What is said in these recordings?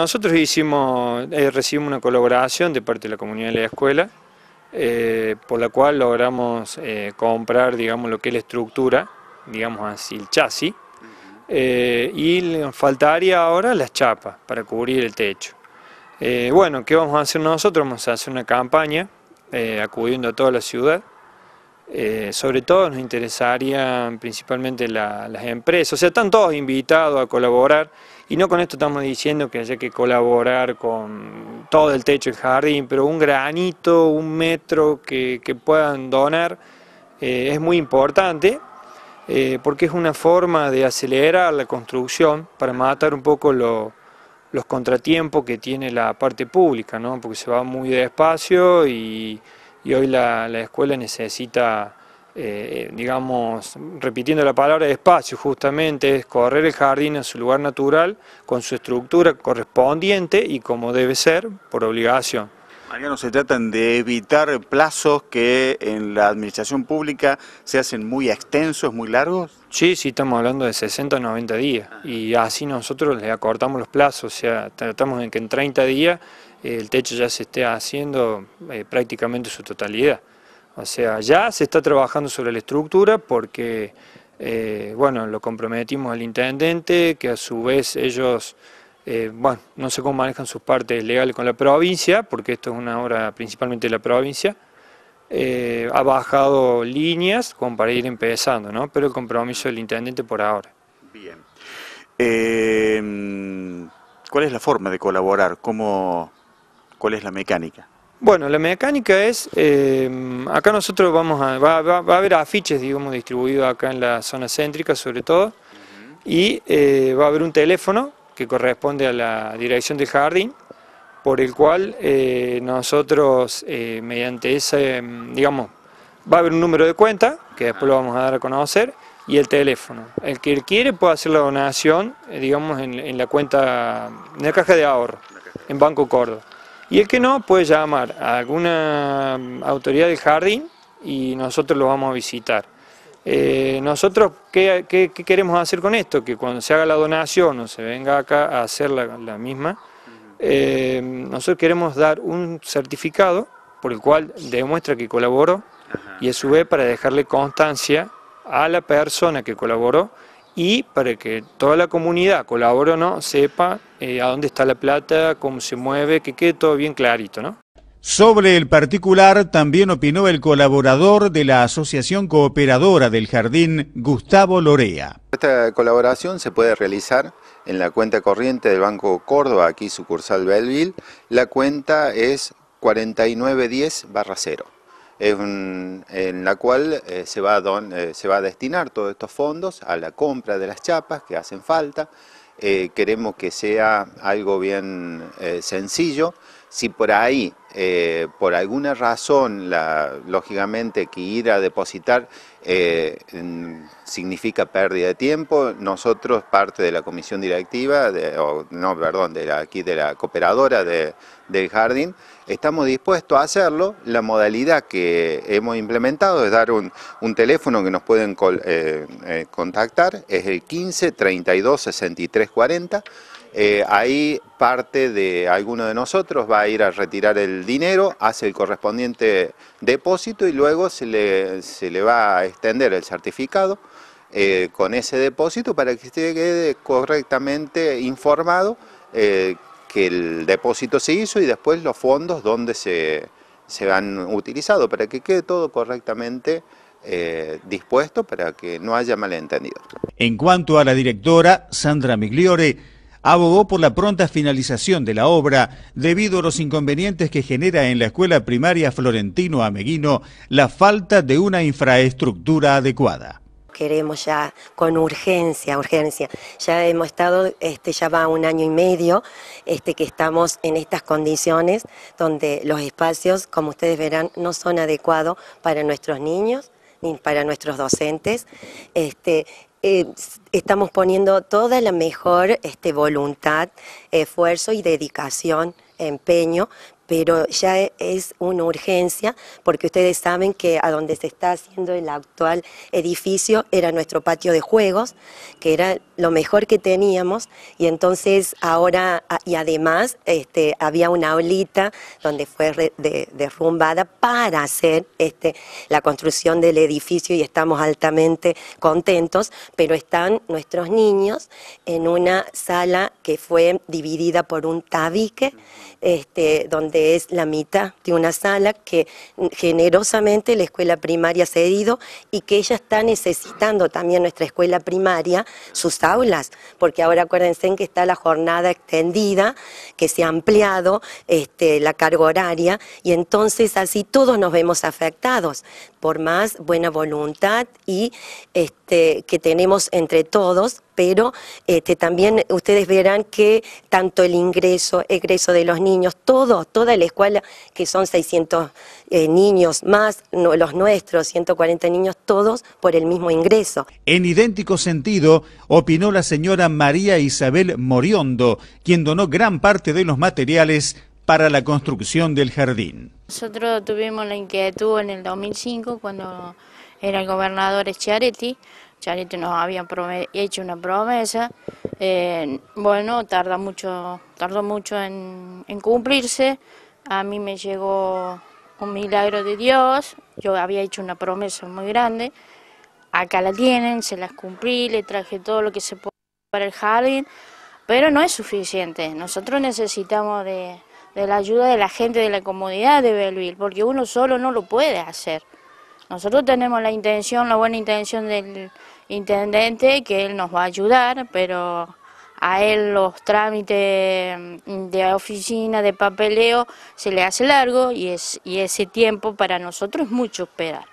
Nosotros hicimos, eh, recibimos una colaboración de parte de la comunidad de la escuela, eh, por la cual logramos eh, comprar, digamos, lo que es la estructura, digamos así, el chasis, y faltaría ahora las chapas para cubrir el techo. bueno, ¿qué vamos a hacer nosotros? Vamos a hacer una campaña acudiendo a toda la ciudad, eh, sobre todo nos interesarían principalmente las empresas, o sea, están todos invitados a colaborar y no con esto estamos diciendo que haya que colaborar con todo el techo y jardín, pero un granito, un metro que, puedan donar eh, es muy importante eh, porque es una forma de acelerar la construcción para matar un poco los contratiempos que tiene la parte pública, ¿no? porque se va muy despacio y y hoy la, escuela necesita, eh, digamos, repitiendo la palabra, espacio justamente, es correr el jardín en su lugar natural, con su estructura correspondiente y como debe ser, por obligación. Mariano, se tratan de evitar plazos que en la administración pública se hacen muy extensos, muy largos. Sí, sí, estamos hablando de 60 a 90 días ah. y así nosotros le acortamos los plazos, o sea, tratamos de que en 30 días el techo ya se esté haciendo eh, prácticamente su totalidad. O sea, ya se está trabajando sobre la estructura porque, eh, bueno, lo comprometimos al intendente, que a su vez ellos, eh, bueno, no sé cómo manejan sus partes legales con la provincia, porque esto es una obra principalmente de la provincia, ha bajado líneas como para ir empezando, ¿no? Pero el compromiso del intendente por ahora. Bien. ¿Cuál es la forma de colaborar? ¿Cómo, ¿Cuál es la mecánica? Bueno, la mecánica es, eh, acá nosotros vamos a, va, a haber afiches, digamos, distribuidos acá en la zona céntrica sobre todo, y eh, va a haber un teléfono que corresponde a la dirección del jardín, por el cual eh, nosotros, mediante ese, digamos, va a haber un número de cuenta, que después lo vamos a dar a conocer, y el teléfono. El que quiere puede hacer la donación, digamos, en, en la cuenta, en la caja de ahorro, en Banco Córdoba. Y el que no, puede llamar a alguna autoridad del jardín y nosotros lo vamos a visitar. Eh, nosotros, ¿qué, queremos hacer con esto? Que cuando se haga la donación o se venga acá a hacer la, misma, eh, nosotros queremos dar un certificado por el cual demuestra que colaboró y a su vez para dejarle constancia a la persona que colaboró y para que toda la comunidad colaboró o no sepa eh, a dónde está la plata, cómo se mueve, que quede todo bien clarito, ¿no? Sobre el particular también opinó el colaborador de la Asociación Cooperadora del Jardín, Gustavo Lorea. Esta colaboración se puede realizar en la cuenta corriente del Banco Córdoba, aquí sucursal Belville. La cuenta es 4910-0, en, la cual eh, se, va eh, se va a destinar todos estos fondos a la compra de las chapas que hacen falta. Eh, queremos que sea algo bien eh, sencillo, si por ahí, eh, por alguna razón, lógicamente que ir a depositar eh, significa pérdida de tiempo, nosotros, parte de la comisión directiva, no, perdón, de aquí de la cooperadora del jardín, estamos dispuestos a hacerlo. La modalidad que hemos implementado es dar un, teléfono que nos pueden eh, contactar, es el 15 32 63 40. Eh, ahí parte de alguno de nosotros va a ir a retirar el dinero, hace el correspondiente depósito y luego se le, va a extender el certificado eh, con ese depósito para que esté quede correctamente informado eh, que el depósito se hizo y después los fondos donde se, se han utilizado, para que quede todo correctamente dispuesto para que no haya malentendido. En cuanto a la directora, Sandra Migliore, abogó por la pronta finalización de la obra debido a los inconvenientes que genera en la escuela primaria Florentino Ameguino la falta de una infraestructura adecuada. Queremos ya con urgencia, urgencia. Ya hemos estado, este, ya va un año y medio este, que estamos en estas condiciones donde los espacios, como ustedes verán, no son adecuados para nuestros niños ni para nuestros docentes. Este, eh, estamos poniendo toda la mejor este, voluntad, esfuerzo y dedicación, empeño pero ya e, es una urgencia porque ustedes saben que a donde se está haciendo el actual edificio era nuestro patio de juegos, que era lo mejor que teníamos y entonces ahora y además este, había una aulita donde fue derrumbada para hacer este, la construcción del edificio y estamos altamente contentos, pero están nuestros niños en una sala que fue dividida por un tabique este, donde es la mitad de una sala que generosamente la escuela primaria ha cedido y que ella está necesitando también nuestra escuela primaria, sus aulas, porque ahora acuérdense en que está la jornada extendida, que se ha ampliado este, la carga horaria y entonces así todos nos vemos afectados por más buena voluntad y este, que tenemos entre todos pero este, también ustedes verán que tanto el ingreso, egreso de los niños, todo, toda la escuela, que son 600 eh, niños más, los nuestros, 140 niños, todos por el mismo ingreso. En idéntico sentido, opinó la señora María Isabel Moriondo, quien donó gran parte de los materiales para la construcción del jardín. Nosotros tuvimos la inquietud en el 2005 cuando era el gobernador Echiaretti, Charito nos había hecho una promesa, eh, bueno, tarda mucho, tardó mucho en, cumplirse, a mí me llegó un milagro de Dios, yo había hecho una promesa muy grande, acá la tienen, se las cumplí, le traje todo lo que se puede para el jardín, pero no es suficiente, nosotros necesitamos de, la ayuda de la gente de la comunidad de Belleville, porque uno solo no lo puede hacer. Nosotros tenemos la intención, la buena intención del intendente, que él nos va a ayudar, pero a él los trámites de oficina, de papeleo, se le hace largo y, es, y ese tiempo para nosotros es mucho esperar.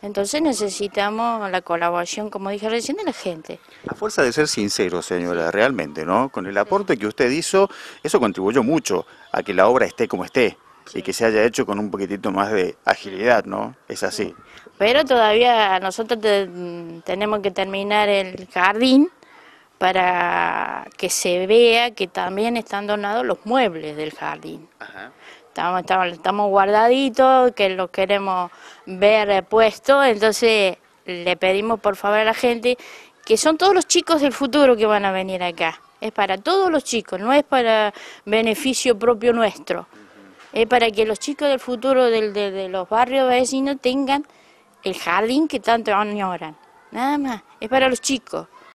Entonces necesitamos la colaboración, como dije recién, de la gente. A fuerza de ser sincero, señora, realmente, ¿no? Con el aporte que usted hizo, eso contribuyó mucho a que la obra esté como esté y que se haya hecho con un poquitito más de agilidad, ¿no? Es así. Pero todavía nosotros tenemos que terminar el jardín para que se vea que también están donados los muebles del jardín. Ajá. Estamos, estamos guardaditos, que los queremos ver puestos, entonces le pedimos por favor a la gente que son todos los chicos del futuro que van a venir acá. Es para todos los chicos, no es para beneficio propio nuestro es para que los chicos del futuro de, los barrios vecinos tengan el jardín que tanto añoran. Nada más, es para los chicos.